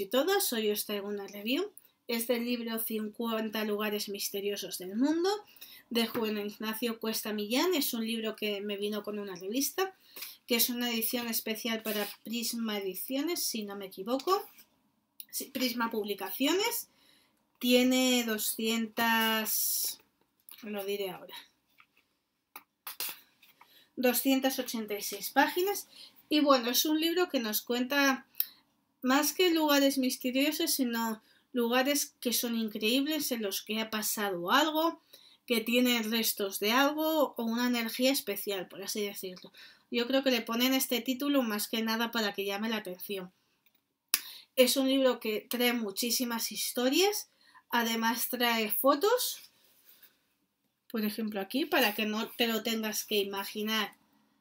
y todas, hoy os traigo una review. Es del libro 50 lugares misteriosos del mundo de Juan Ignacio Cuesta Millán. Es un libro que me vino con una revista, que es una edición especial para Prisma Ediciones, si no me equivoco. Prisma Publicaciones. Tiene 200... lo diré ahora. 286 páginas. Y bueno, es un libro que nos cuenta más que lugares misteriosos, sino lugares que son increíbles en los que ha pasado algo, que tiene restos de algo o una energía especial, por así decirlo. Yo creo que le ponen este título más que nada para que llame la atención. Es un libro que trae muchísimas historias, además trae fotos, por ejemplo aquí, para que no te lo tengas que imaginar,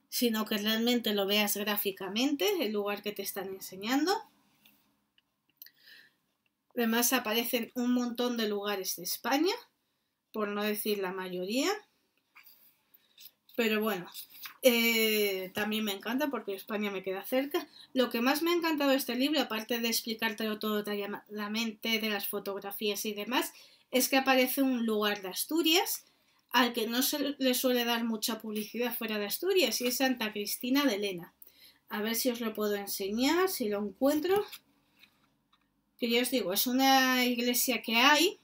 sino que realmente lo veas gráficamente, el lugar que te están enseñando. Además aparecen un montón de lugares de España, por no decir la mayoría. Pero bueno, eh, también me encanta porque España me queda cerca. Lo que más me ha encantado de este libro, aparte de explicártelo todo detalladamente de las fotografías y demás, es que aparece un lugar de Asturias al que no se le suele dar mucha publicidad fuera de Asturias y es Santa Cristina de Elena. A ver si os lo puedo enseñar, si lo encuentro que yo os digo, es una iglesia que hay,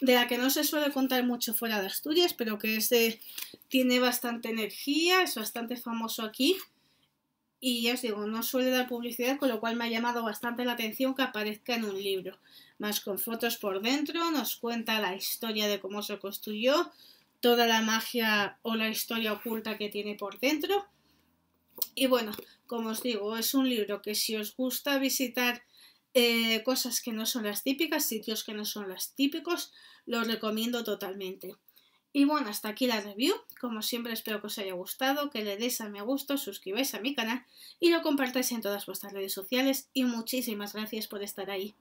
de la que no se suele contar mucho fuera de Asturias, pero que tiene bastante energía, es bastante famoso aquí. Y ya os digo, no suele dar publicidad, con lo cual me ha llamado bastante la atención que aparezca en un libro. Más con fotos por dentro, nos cuenta la historia de cómo se construyó, toda la magia o la historia oculta que tiene por dentro. Y bueno, como os digo, es un libro que si os gusta visitar eh, cosas que no son las típicas, sitios que no son las típicos, lo recomiendo totalmente. Y bueno, hasta aquí la review. Como siempre espero que os haya gustado, que le deis a me gusta, suscribáis a mi canal y lo compartáis en todas vuestras redes sociales. Y muchísimas gracias por estar ahí.